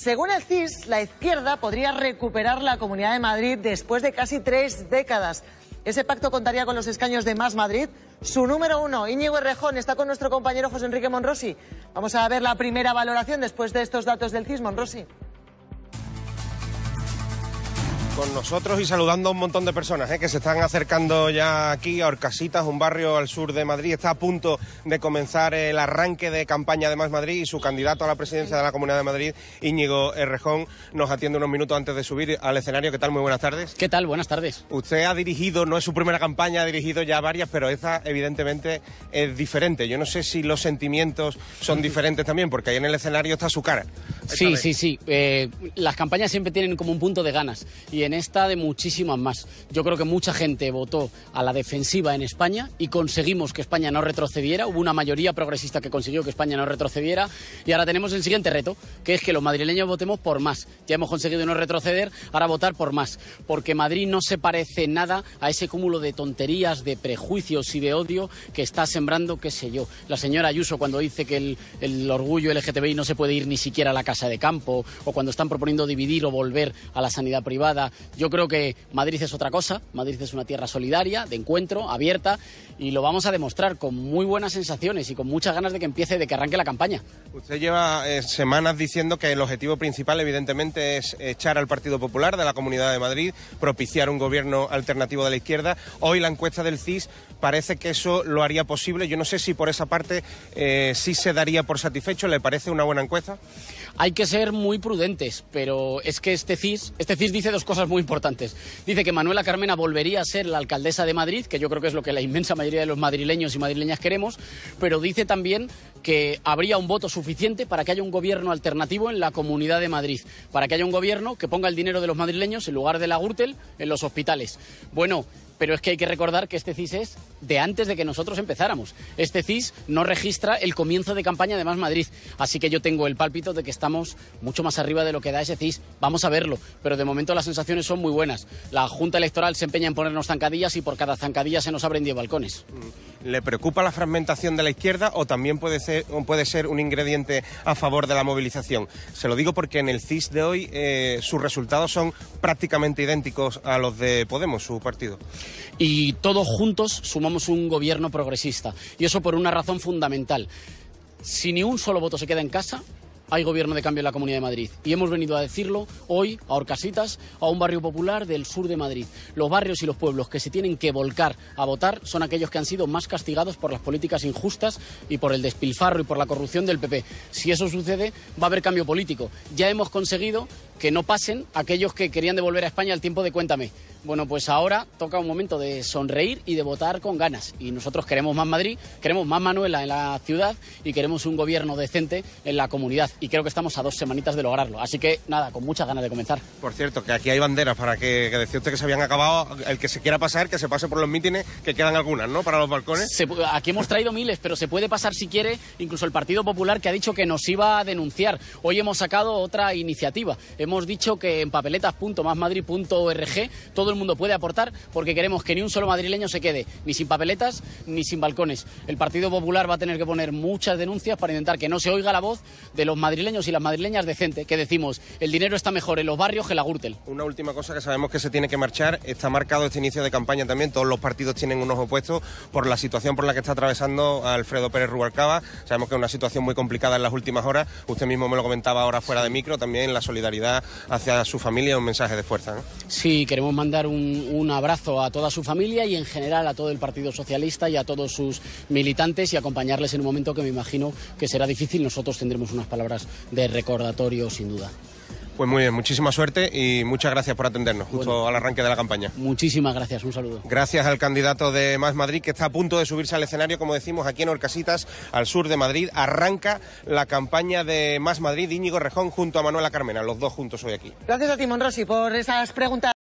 Según el CIS, la izquierda podría recuperar la Comunidad de Madrid después de casi tres décadas. Ese pacto contaría con los escaños de Más Madrid. Su número uno, Íñigo Errejón, está con nuestro compañero José Enrique Monrosi. Vamos a ver la primera valoración después de estos datos del CIS, Monrosi con nosotros y saludando a un montón de personas ¿eh? que se están acercando ya aquí a Orcasitas, un barrio al sur de Madrid. Está a punto de comenzar el arranque de campaña de Más Madrid y su candidato a la presidencia de la Comunidad de Madrid, Íñigo Errejón, nos atiende unos minutos antes de subir al escenario. ¿Qué tal? Muy buenas tardes. ¿Qué tal? Buenas tardes. Usted ha dirigido, no es su primera campaña, ha dirigido ya varias, pero esta evidentemente es diferente. Yo no sé si los sentimientos son diferentes también, porque ahí en el escenario está su cara. Sí, sí, sí. Eh, las campañas siempre tienen como un punto de ganas y en esta de muchísimas más. Yo creo que mucha gente votó a la defensiva en España y conseguimos que España no retrocediera. Hubo una mayoría progresista que consiguió que España no retrocediera y ahora tenemos el siguiente reto, que es que los madrileños votemos por más. Ya hemos conseguido no retroceder, ahora votar por más, porque Madrid no se parece nada a ese cúmulo de tonterías, de prejuicios y de odio que está sembrando, qué sé yo, la señora Ayuso cuando dice que el, el orgullo LGTBI no se puede ir ni siquiera a la casa de campo o cuando están proponiendo dividir o volver a la sanidad privada. Yo creo que Madrid es otra cosa, Madrid es una tierra solidaria, de encuentro, abierta y lo vamos a demostrar con muy buenas sensaciones y con muchas ganas de que empiece, de que arranque la campaña. Usted lleva eh, semanas diciendo que el objetivo principal evidentemente es echar al Partido Popular de la Comunidad de Madrid, propiciar un gobierno alternativo de la izquierda. Hoy la encuesta del CIS parece que eso lo haría posible. Yo no sé si por esa parte eh, sí se daría por satisfecho. ¿Le parece una buena encuesta? Hay hay que ser muy prudentes, pero es que este CIS, este CIS dice dos cosas muy importantes. Dice que Manuela Carmena volvería a ser la alcaldesa de Madrid, que yo creo que es lo que la inmensa mayoría de los madrileños y madrileñas queremos, pero dice también que habría un voto suficiente para que haya un gobierno alternativo en la Comunidad de Madrid, para que haya un gobierno que ponga el dinero de los madrileños en lugar de la Gürtel en los hospitales. Bueno, pero es que hay que recordar que este CIS es de antes de que nosotros empezáramos. Este CIS no registra el comienzo de campaña de Más Madrid, así que yo tengo el pálpito de que estamos mucho más arriba de lo que da ese CIS. Vamos a verlo, pero de momento las sensaciones son muy buenas. La Junta Electoral se empeña en ponernos zancadillas y por cada zancadilla se nos abren 10 balcones. Mm. ¿Le preocupa la fragmentación de la izquierda o también puede ser, un ingrediente a favor de la movilización? Se lo digo porque en el CIS de hoy eh, sus resultados son prácticamente idénticos a los de Podemos, su partido. Y todos juntos sumamos un gobierno progresista. Y eso por una razón fundamental. Si ni un solo voto se queda en casa, hay gobierno de cambio en la Comunidad de Madrid. Y hemos venido a decirlo hoy a Orcasitas, a un barrio popular del sur de Madrid. Los barrios y los pueblos que se tienen que volcar a votar son aquellos que han sido más castigados por las políticas injustas y por el despilfarro y por la corrupción del PP. Si eso sucede, va a haber cambio político. Ya hemos conseguido que no pasen aquellos que querían devolver a España el tiempo de Cuéntame. Bueno, pues ahora toca un momento de sonreír y de votar con ganas. Y nosotros queremos más Madrid, queremos más Manuela en la ciudad y queremos un gobierno decente en la comunidad. Y creo que estamos a dos semanitas de lograrlo. Así que nada, con muchas ganas de comenzar. Por cierto, que aquí hay banderas para que, que decía usted que se habían acabado. El que se quiera pasar, que se pase por los mítines, que quedan algunas, ¿no? Para los balcones. aquí hemos traído miles, pero se puede pasar si quiere. Incluso el Partido Popular que ha dicho que nos iba a denunciar. Hoy hemos sacado otra iniciativa hemos dicho que en papeletas.másmadrid.org todo el mundo puede aportar porque queremos que ni un solo madrileño se quede ni sin papeletas ni sin balcones. El Partido Popular va a tener que poner muchas denuncias para intentar que no se oiga la voz de los madrileños y las madrileñas decentes que decimos el dinero está mejor en los barrios que en la Gürtel. Una última cosa que sabemos que se tiene que marchar, está marcado este inicio de campaña también, todos los partidos tienen unos opuestos por la situación por la que está atravesando Alfredo Pérez Rubalcaba. Sabemos que es una situación muy complicada en las últimas horas, usted mismo me lo comentaba ahora fuera de micro, también la solidaridad hacia su familia un mensaje de fuerza. Sí, queremos mandar un abrazo a toda su familia y en general a todo el Partido Socialista y a todos sus militantes y acompañarles en un momento que me imagino que será difícil. Nosotros tendremos unas palabras de recordatorio, sin duda. Pues muy bien, muchísima suerte y muchas gracias por atendernos justo al arranque de la campaña. Muchísimas gracias, un saludo. Gracias al candidato de Más Madrid que está a punto de subirse al escenario, como decimos, aquí en Orcasitas, al sur de Madrid. Arranca la campaña de Más Madrid, Íñigo Rejón junto a Manuela Carmena, los dos juntos hoy aquí. Gracias a Timón Rossi por esas preguntas.